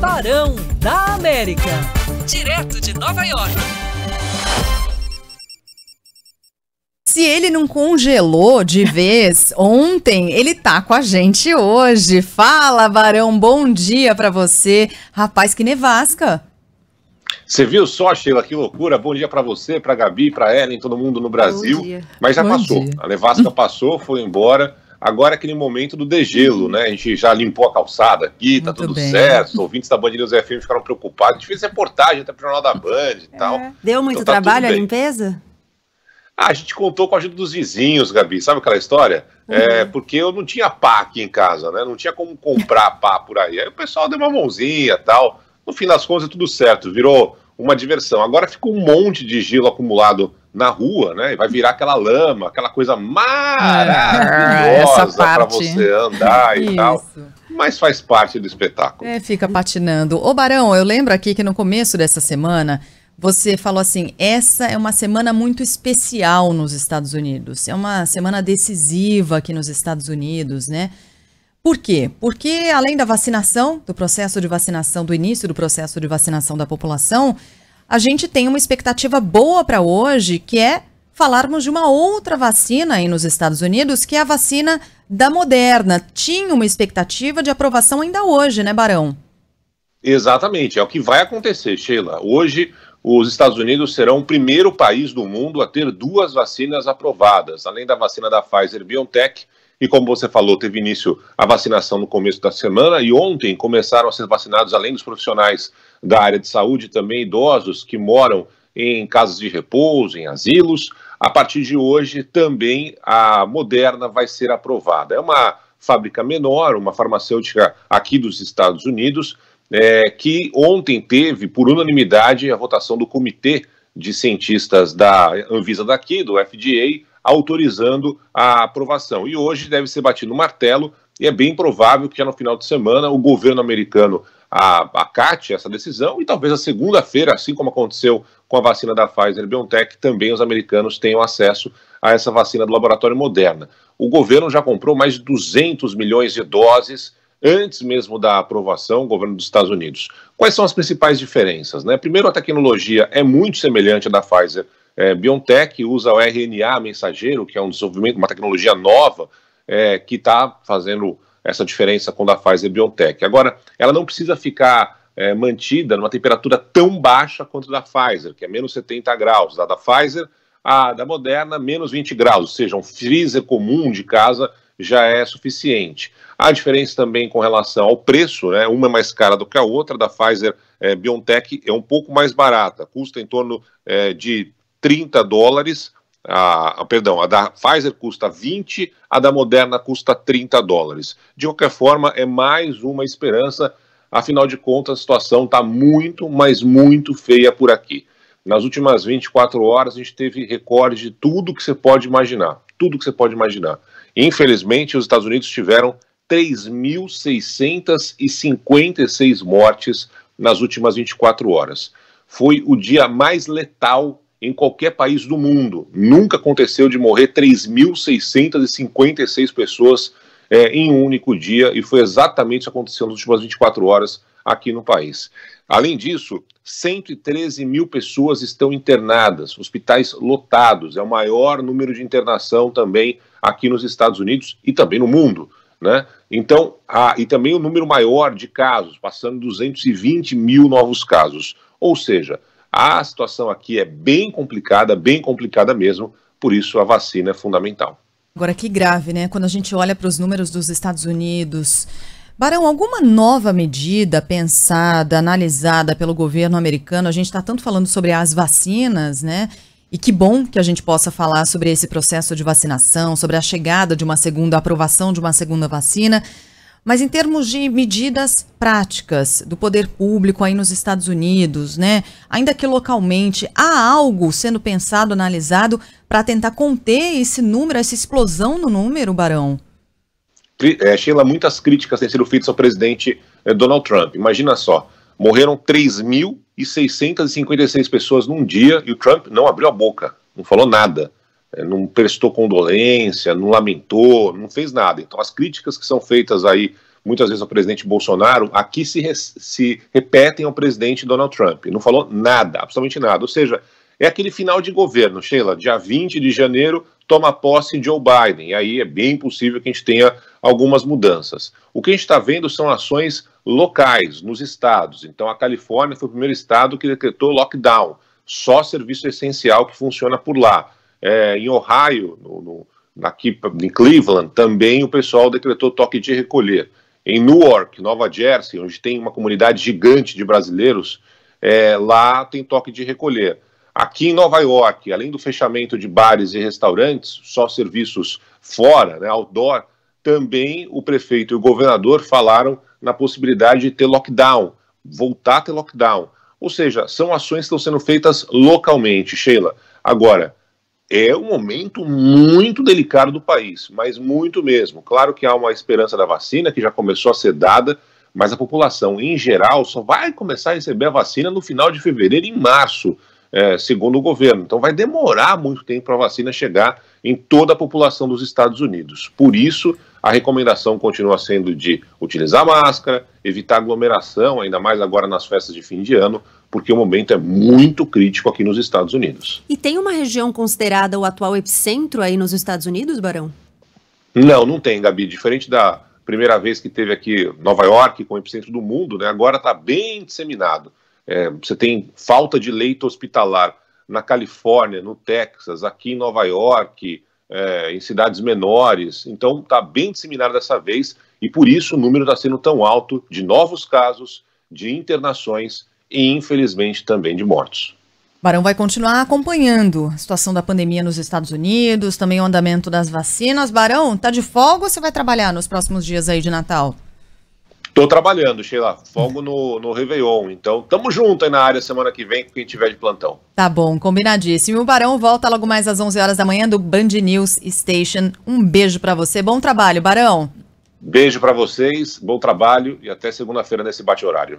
Barão da América, direto de Nova York. Se ele não congelou de vez ontem, ele tá com a gente hoje. Fala, Barão, bom dia para você. Rapaz, que nevasca. Você viu só, Sheila, que loucura. Bom dia para você, para Gabi, para Ellen, todo mundo no Brasil. Mas já Bom passou. Dia. A nevasca passou, foi embora agora é aquele momento do degelo, uhum. né? A gente já limpou a calçada aqui, tá Muito tudo bem. certo. ouvintes da Band News FM ficaram preocupados. A gente fez reportagem até pro Jornal da Band e é. tal. Deu muito então, tá trabalho a limpeza? Ah, a gente contou com a ajuda dos vizinhos, Gabi, sabe aquela história? É, uhum. É, porque eu não tinha pá aqui em casa, né? Não tinha como comprar pá por aí. Aí o pessoal deu uma mãozinha tal. No fim das contas, tudo certo, virou uma diversão. Agora ficou um monte de gelo acumulado na rua, né? E vai virar aquela lama, aquela coisa é. maravilhosa para você andar e tal. Mas faz parte do espetáculo. É, fica patinando. Ô Barão, eu lembro aqui que no começo dessa semana você falou assim: essa é uma semana muito especial nos Estados Unidos. É uma semana decisiva aqui nos Estados Unidos, né? Por quê? Porque além da vacinação, do processo de vacinação, do início do processo de vacinação da população, a gente tem uma expectativa boa para hoje, que é falarmos de uma outra vacina aí nos Estados Unidos, que é a vacina da Moderna. Tinha uma expectativa de aprovação ainda hoje, né, Barão? Exatamente, é o que vai acontecer, Sheila. Hoje, os Estados Unidos serão o primeiro país do mundo a ter duas vacinas aprovadas. Além da vacina da Pfizer BioNTech, e como você falou, teve início a vacinação no começo da semana e ontem começaram a ser vacinados, além dos profissionais da área de saúde, também idosos que moram em casas de repouso, em asilos. A partir de hoje, também a Moderna vai ser aprovada. É uma fábrica menor, uma farmacêutica aqui dos Estados Unidos, é, que ontem teve, por unanimidade, a votação do comitê de cientistas da Anvisa daqui, do FDA, autorizando a aprovação. E hoje deve ser batido o martelo, e é bem provável que já no final de semana o governo americano acate essa decisão e talvez na segunda-feira, assim como aconteceu com a vacina da Pfizer BioNTech, também os americanos tenham acesso a essa vacina do laboratório Moderna. O governo já comprou mais de 200 milhões de doses antes mesmo da aprovação, o governo dos Estados Unidos. Quais são as principais diferenças? Né? Primeiro, a tecnologia é muito semelhante à da Pfizer é, BioNTech usa o RNA mensageiro, que é um desenvolvimento, uma tecnologia nova é, que está fazendo essa diferença com a Pfizer BioNTech. Agora, ela não precisa ficar é, mantida numa temperatura tão baixa quanto a da Pfizer, que é menos 70 graus. A da Pfizer, a da Moderna, menos 20 graus, ou seja, um freezer comum de casa já é suficiente. Há diferença também com relação ao preço, né? uma é mais cara do que a outra, da Pfizer é, BioNTech é um pouco mais barata, custa em torno é, de 30 dólares, a, perdão, a da Pfizer custa 20, a da Moderna custa 30 dólares. De qualquer forma, é mais uma esperança, afinal de contas, a situação está muito, mas muito feia por aqui. Nas últimas 24 horas, a gente teve recorde de tudo que você pode imaginar. Tudo que você pode imaginar. Infelizmente, os Estados Unidos tiveram 3.656 mortes nas últimas 24 horas. Foi o dia mais letal em qualquer país do mundo. Nunca aconteceu de morrer 3.656 pessoas é, em um único dia, e foi exatamente isso que aconteceu nas últimas 24 horas aqui no país. Além disso, 113 mil pessoas estão internadas, hospitais lotados, é o maior número de internação também aqui nos Estados Unidos e também no mundo. Né? Então, a, e também o um número maior de casos, passando 220 mil novos casos. Ou seja, a situação aqui é bem complicada, bem complicada mesmo, por isso a vacina é fundamental. Agora, que grave, né? Quando a gente olha para os números dos Estados Unidos. Barão, alguma nova medida pensada, analisada pelo governo americano? A gente está tanto falando sobre as vacinas, né? E que bom que a gente possa falar sobre esse processo de vacinação, sobre a chegada de uma segunda aprovação de uma segunda vacina. Mas em termos de medidas práticas do poder público aí nos Estados Unidos, né? Ainda que localmente, há algo sendo pensado, analisado para tentar conter esse número, essa explosão no número, Barão? É, Sheila, muitas críticas têm sido feitas ao presidente eh, Donald Trump. Imagina só, morreram 3.656 pessoas num dia e o Trump não abriu a boca, não falou nada. É, não prestou condolência, não lamentou, não fez nada. Então, as críticas que são feitas aí, muitas vezes, ao presidente Bolsonaro, aqui se, re se repetem ao presidente Donald Trump. Não falou nada, absolutamente nada. Ou seja, é aquele final de governo, Sheila, dia 20 de janeiro toma posse Joe Biden, e aí é bem possível que a gente tenha algumas mudanças. O que a gente está vendo são ações locais, nos estados. Então, a Califórnia foi o primeiro estado que decretou lockdown, só serviço essencial que funciona por lá é, em Ohio, no, no, aqui em Cleveland, também o pessoal decretou toque de recolher. Em Newark, Nova Jersey, onde tem uma comunidade gigante de brasileiros, é, lá tem toque de recolher. Aqui em Nova York, além do fechamento de bares e restaurantes, só serviços fora, né, outdoor, também o prefeito e o governador falaram na possibilidade de ter lockdown, voltar a ter lockdown. Ou seja, são ações que estão sendo feitas localmente, Sheila. Agora, é um momento muito delicado do país, mas muito mesmo. Claro que há uma esperança da vacina que já começou a ser dada, mas a população em geral só vai começar a receber a vacina no final de fevereiro e março é, segundo o governo. Então vai demorar muito tempo para a vacina chegar em toda a população dos Estados Unidos. Por isso, a recomendação continua sendo de utilizar máscara, evitar aglomeração, ainda mais agora nas festas de fim de ano, porque o momento é muito crítico aqui nos Estados Unidos. E tem uma região considerada o atual epicentro aí nos Estados Unidos, Barão? Não, não tem, Gabi. Diferente da primeira vez que teve aqui Nova York, com o epicentro do mundo, né, agora está bem disseminado. É, você tem falta de leito hospitalar na Califórnia, no Texas, aqui em Nova York, é, em cidades menores. Então está bem disseminado dessa vez e por isso o número está sendo tão alto de novos casos, de internações e infelizmente também de mortos. Barão vai continuar acompanhando a situação da pandemia nos Estados Unidos, também o andamento das vacinas. Barão, tá de folga ou você vai trabalhar nos próximos dias aí de Natal? Estou trabalhando, Sheila. Fogo no, no Réveillon. Então, tamo junto aí na área semana que vem, quem tiver de plantão. Tá bom, combinadíssimo. O Barão volta logo mais às 11 horas da manhã do Band News Station. Um beijo para você. Bom trabalho, Barão. Beijo para vocês, bom trabalho e até segunda-feira nesse bate-horário.